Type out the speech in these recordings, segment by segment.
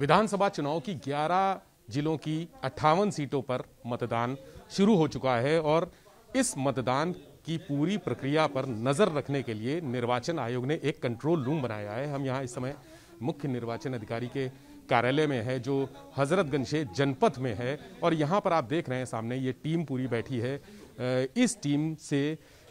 विधानसभा चुनाव की 11 जिलों की अट्ठावन सीटों पर मतदान शुरू हो चुका है और इस मतदान की पूरी प्रक्रिया पर नज़र रखने के लिए निर्वाचन आयोग ने एक कंट्रोल रूम बनाया है हम यहाँ इस समय मुख्य निर्वाचन अधिकारी के कार्यालय में है जो हजरतगंज से जनपद में है और यहाँ पर आप देख रहे हैं सामने ये टीम पूरी बैठी है इस टीम से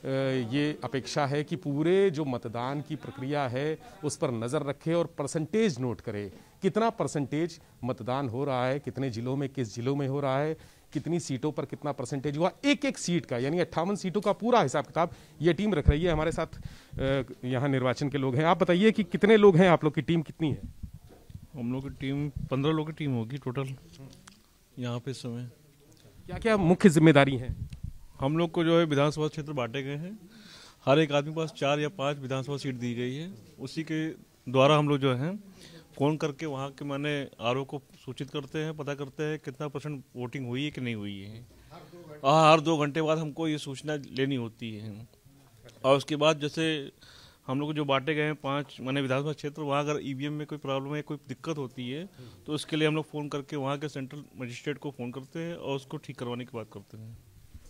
ये अपेक्षा है कि पूरे जो मतदान की प्रक्रिया है उस पर नज़र रखे और परसेंटेज नोट करे कितना परसेंटेज मतदान हो रहा है कितने जिलों में किस जिलों में हो रहा है कितनी सीटों पर कितना परसेंटेज हुआ एक एक सीट का यानी अट्ठावन सीटों का पूरा हिसाब किताब ये टीम रख रही है हमारे साथ यहाँ निर्वाचन के लोग हैं आप बताइए कि कितने लोग हैं आप लोग की टीम कितनी है हम लोग की टीम पंद्रह लोग की टीम होगी टोटल यहाँ पे इस समय क्या क्या मुख्य जिम्मेदारी है हम लोग को जो है विधानसभा क्षेत्र बांटे गए हैं हर एक आदमी पास चार या पाँच विधानसभा सीट दी गई है उसी के द्वारा हम लोग जो है फोन करके वहाँ के मैंने आर को सूचित करते हैं पता करते हैं कितना परसेंट वोटिंग हुई है कि नहीं हुई है हाँ हर दो घंटे बाद हमको ये सूचना लेनी होती है और उसके बाद जैसे हम लोग जो बांटे गए हैं पाँच मैंने विधानसभा क्षेत्र वहाँ अगर ईवीएम में कोई प्रॉब्लम है कोई दिक्कत होती है तो उसके लिए हम लोग फ़ोन करके वहाँ के सेंट्रल मजिस्ट्रेट को फ़ोन करते हैं और उसको ठीक करवाने की बात करते हैं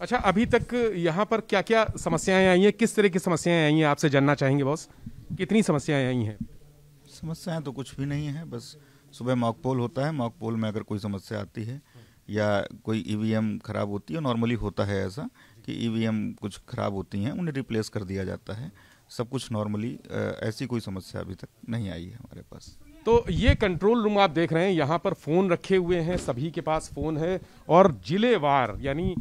अच्छा अभी तक यहाँ पर क्या क्या समस्याएं आई हैं किस तरह की समस्याएं आई हैं आपसे जानना चाहेंगे बॉस कितनी समस्याएं आई हैं समस्याएं तो कुछ भी नहीं है बस सुबह मॉक पोल होता है मॉक पोल में अगर कोई समस्या आती है या कोई ईवीएम e खराब होती है नॉर्मली होता है ऐसा कि ईवीएम e कुछ खराब होती हैं उन्हें रिप्लेस कर दिया जाता है सब कुछ नॉर्मली ऐसी कोई समस्या अभी तक नहीं आई है हमारे पास तो ये कंट्रोल रूम आप देख रहे हैं यहाँ पर फ़ोन रखे हुए हैं सभी के पास फ़ोन है और जिलेवार यानी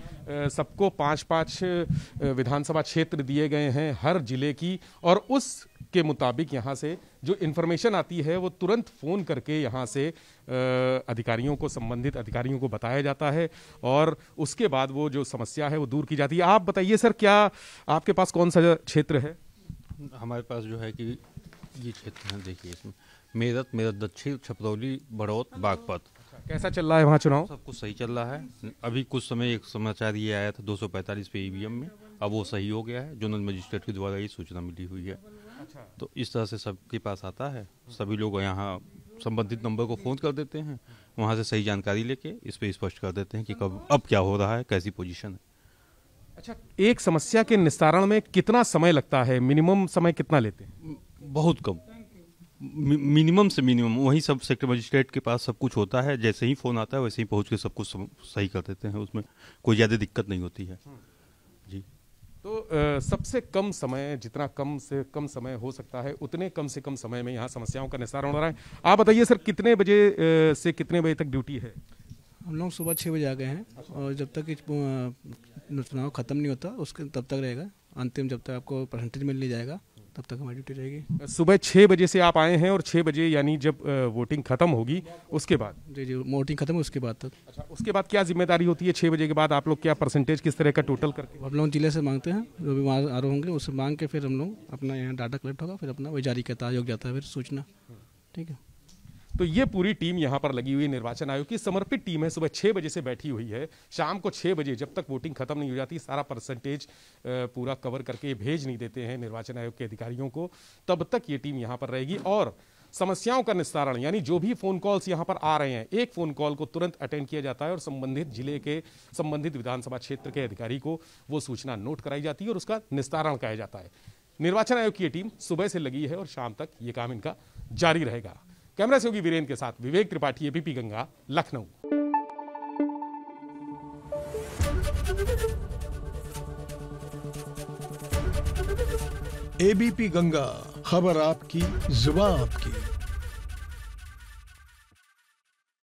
सबको पांच पांच विधानसभा क्षेत्र दिए गए हैं हर जिले की और उस के मुताबिक यहाँ से जो इन्फॉर्मेशन आती है वो तुरंत फ़ोन करके यहाँ से अधिकारियों को संबंधित अधिकारियों को बताया जाता है और उसके बाद वो जो समस्या है वो दूर की जाती है आप बताइए सर क्या आपके पास कौन सा क्षेत्र है हमारे पास जो है कि ये क्षेत्र है देखिए इसमें मेरठ मेरठ दक्षिण छपरौली बड़ौत बागपत अच्छा, कैसा चल रहा है वहाँ चुनाव सब कुछ सही चल रहा है अभी कुछ समय एक समाचार ये आया था 245 पे ईवीएम में अब वो सही हो गया है जोनल मजिस्ट्रेट के द्वारा ये सूचना मिली हुई है अच्छा। तो इस तरह से सबके पास आता है सभी लोग यहाँ संबंधित नंबर को फ़ोन कर देते हैं वहाँ से सही जानकारी लेके इस पर स्पष्ट कर देते हैं कि कब अब क्या हो रहा है कैसी पोजीशन है अच्छा एक समस्या के निस्तारण में कितना समय लगता है मिनिमम समय कितना लेते हैं बहुत कम मिनिमम से मिनिमम वही सब सेक्टर मजिस्ट्रेट के पास सब कुछ होता है जैसे ही फ़ोन आता है वैसे ही पहुंच के सब कुछ सही कर देते हैं उसमें कोई ज़्यादा दिक्कत नहीं होती है हम्म। तो आ, सबसे कम समय जितना कम से कम समय हो सकता है उतने कम से कम समय में यहाँ समस्याओं का निस्तारण हो रहा है आप बताइए सर कितने बजे से कितने बजे तक ड्यूटी है हम लोग सुबह छः बजे आ गए हैं और जब तक चुनाव ख़त्म नहीं होता उसके तब तक रहेगा अंतिम जब तक आपको परसेंटेज मिल नहीं जाएगा तब तक हमारी ड्यूटी रहेगी सुबह छः बजे से आप आए हैं और छः बजे यानी जब वोटिंग खत्म होगी उसके बाद जी जी वोटिंग खत्म उसके बाद तक अच्छा उसके बाद क्या जिम्मेदारी होती है छः बजे के बाद आप लोग क्या परसेंटेज किस तरह का टोटल करके हम लोग जिले से मांगते हैं जो भी वहाँ रहे होंगे उससे मांग के फिर हम लोग अपना यहाँ डाटा कलेक्ट होगा फिर अपना वही जारी करता है योग जाता है फिर सूचना ठीक है तो ये पूरी टीम यहाँ पर लगी हुई निर्वाचन आयोग की समर्पित टीम है सुबह छः बजे से बैठी हुई है शाम को छः बजे जब तक वोटिंग खत्म नहीं हो जाती सारा परसेंटेज पूरा कवर करके भेज नहीं देते हैं निर्वाचन आयोग के अधिकारियों को तब तक ये टीम यहाँ पर रहेगी और समस्याओं का निस्तारण यानी जो भी फोन कॉल्स यहाँ पर आ रहे हैं एक फोन कॉल को तुरंत अटेंड किया जाता है और संबंधित जिले के संबंधित विधानसभा क्षेत्र के अधिकारी को वो सूचना नोट कराई जाती है और उसका निस्तारण कराया जाता है निर्वाचन आयोग की ये टीम सुबह से लगी है और शाम तक ये काम इनका जारी रहेगा कैमरा से होगी वीरेंद्र के साथ विवेक त्रिपाठी एबीपी गंगा लखनऊ एबीपी गंगा खबर आपकी जुबा आपकी